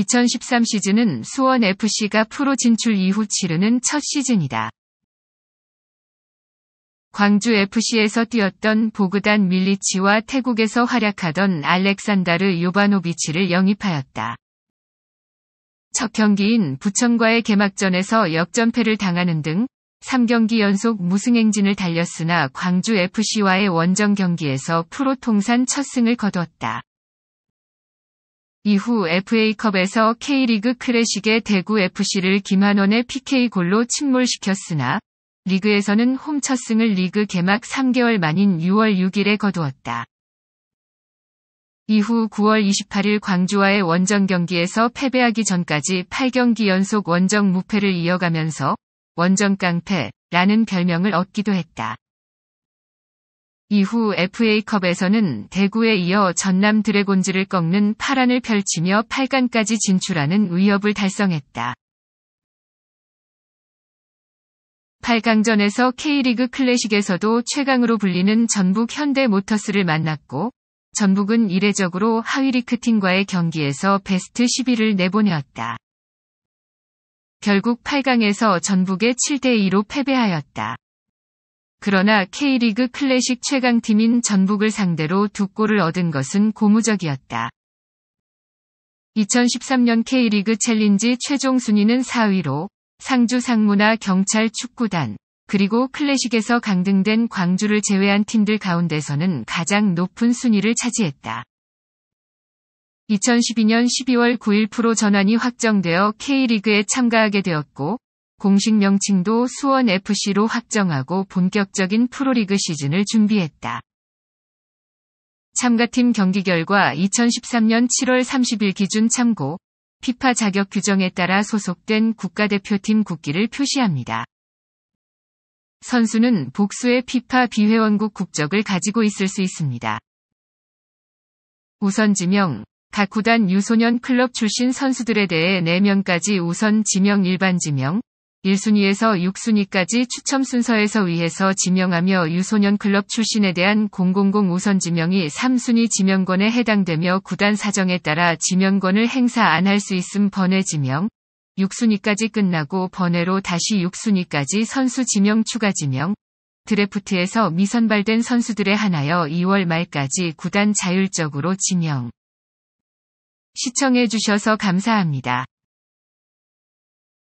2013 시즌은 수원 FC가 프로 진출 이후 치르는 첫 시즌이다. 광주 FC에서 뛰었던 보그단 밀리치와 태국에서 활약하던 알렉산다르 요바노비치를 영입하였다. 첫 경기인 부천과의 개막전에서 역전패를 당하는 등 3경기 연속 무승 행진을 달렸으나 광주 FC와의 원정 경기에서 프로 통산 첫 승을 거두었다. 이후 FA컵에서 K리그 클래식의 대구 FC를 김한원의 PK골로 침몰시켰으나 리그에서는 홈 첫승을 리그 개막 3개월 만인 6월 6일에 거두었다. 이후 9월 28일 광주와의 원정 경기에서 패배하기 전까지 8경기 연속 원정 무패를 이어가면서 원정 깡패라는 별명을 얻기도 했다. 이후 FA컵에서는 대구에 이어 전남 드래곤즈를 꺾는 파란을 펼치며 8강까지 진출하는 위협을 달성했다. 8강전에서 K리그 클래식에서도 최강으로 불리는 전북 현대모터스를 만났고 전북은 이례적으로 하위리크 팀과의 경기에서 베스트 11을 내보내었다. 결국 8강에서 전북에 7대2로 패배하였다. 그러나 K리그 클래식 최강팀인 전북을 상대로 두 골을 얻은 것은 고무적이었다. 2013년 K리그 챌린지 최종 순위는 4위로 상주 상무나 경찰 축구단, 그리고 클래식에서 강등된 광주를 제외한 팀들 가운데서는 가장 높은 순위를 차지했다. 2012년 12월 9일 프로 전환이 확정되어 K리그에 참가하게 되었고, 공식 명칭도 수원FC로 확정하고 본격적인 프로리그 시즌을 준비했다. 참가팀 경기 결과 2013년 7월 30일 기준 참고, 피파 자격 규정에 따라 소속된 국가대표팀 국기를 표시합니다. 선수는 복수의 피파 비회원국 국적을 가지고 있을 수 있습니다. 우선 지명, 각 구단 유소년 클럽 출신 선수들에 대해 4명까지 우선 지명 일반 지명, 1순위에서 6순위까지 추첨 순서에서 위해서 지명하며 유소년 클럽 출신에 대한 000 우선 지명이 3순위 지명권에 해당되며 구단 사정에 따라 지명권을 행사 안 할 수 있음 번외 지명, 6순위까지 끝나고 번외로 다시 6순위까지 선수 지명 추가 지명, 드래프트에서 미선발된 선수들에 한하여 2월 말까지 구단 자율적으로 지명. 시청해주셔서 감사합니다.